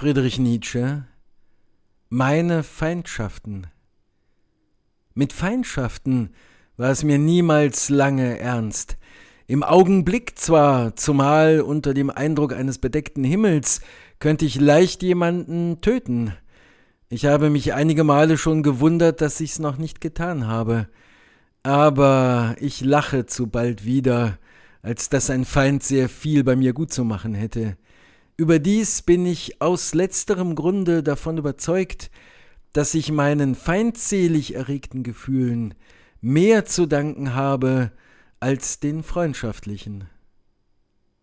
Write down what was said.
Friedrich Nietzsche Meine Feindschaften. Mit Feindschaften war es mir niemals lange ernst. Im Augenblick zwar, zumal unter dem Eindruck eines bedeckten Himmels, könnte ich leicht jemanden töten. Ich habe mich einige Male schon gewundert, dass ich's noch nicht getan habe. Aber ich lache zu bald wieder, als dass ein Feind sehr viel bei mir gut zu machen hätte. Überdies bin ich aus letzterem Grunde davon überzeugt, dass ich meinen feindselig erregten Gefühlen mehr zu danken habe als den freundschaftlichen.